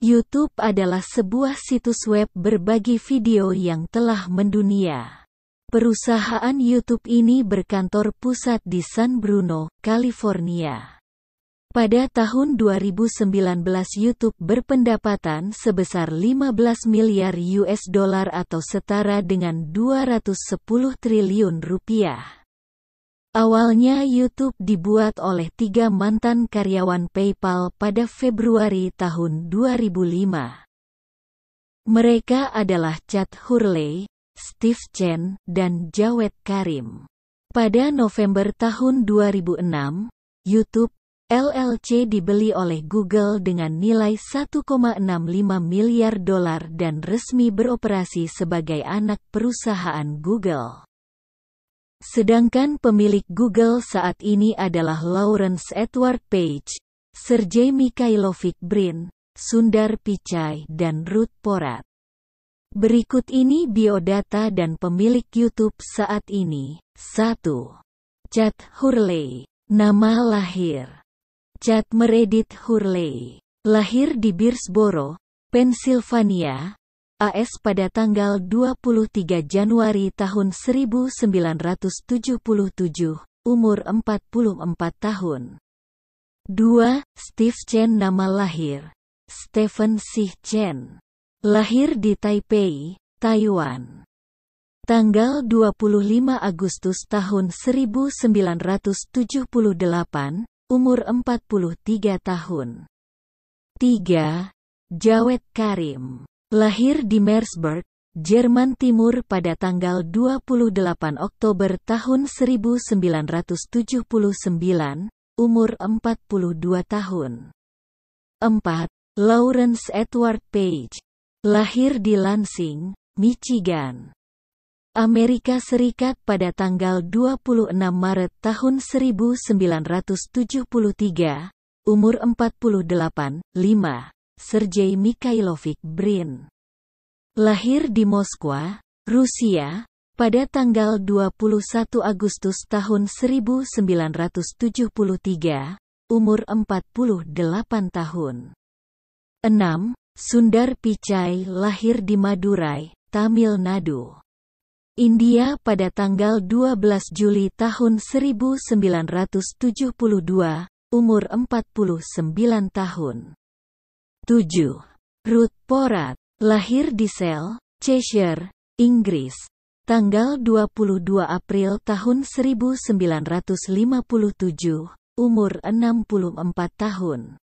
YouTube adalah sebuah situs web berbagi video yang telah mendunia. Perusahaan YouTube ini berkantor pusat di San Bruno, California. Pada tahun 2019 YouTube berpendapatan sebesar 15 miliar US dollar atau setara dengan 210 triliun rupiah. Awalnya YouTube dibuat oleh tiga mantan karyawan PayPal pada Februari tahun 2005. Mereka adalah Chad Hurley, Steve Chen, dan Jawed Karim. Pada November tahun 2006, YouTube LLC dibeli oleh Google dengan nilai 1,65 miliar dolar dan resmi beroperasi sebagai anak perusahaan Google. Sedangkan pemilik Google saat ini adalah Lawrence Edward Page, Sergey Mikhailovich Brin, Sundar Pichai dan Ruth Porat. Berikut ini biodata dan pemilik YouTube saat ini. 1. Chad Hurley. Nama lahir. Chad Meredith Hurley. Lahir di Birsboro, Pennsylvania, AS pada tanggal 23 Januari tahun 1977, umur 44 tahun. 2. Steve Chen Nama lahir Stephen C. Chen Lahir di Taipei, Taiwan Tanggal 25 Agustus tahun 1978, umur 43 tahun. 3. Jawed Karim Lahir di Merseburg, Jerman Timur pada tanggal 28 Oktober tahun 1979, umur 42 tahun. 4. Lawrence Edward Page. Lahir di Lansing, Michigan. Amerika Serikat pada tanggal 26 Maret tahun 1973, umur 48, 5. Sergei Mikhailovich Brin. Lahir di Moskwa, Rusia, pada tanggal 21 Agustus tahun 1973, umur 48 tahun. 6. Sundar Pichai lahir di Madurai, Tamil Nadu. India pada tanggal 12 Juli tahun 1972, umur 49 tahun. 7. Ruth Porat, lahir di Sel, Cheshire, Inggris, tanggal 22 April tahun 1957, umur 64 tahun.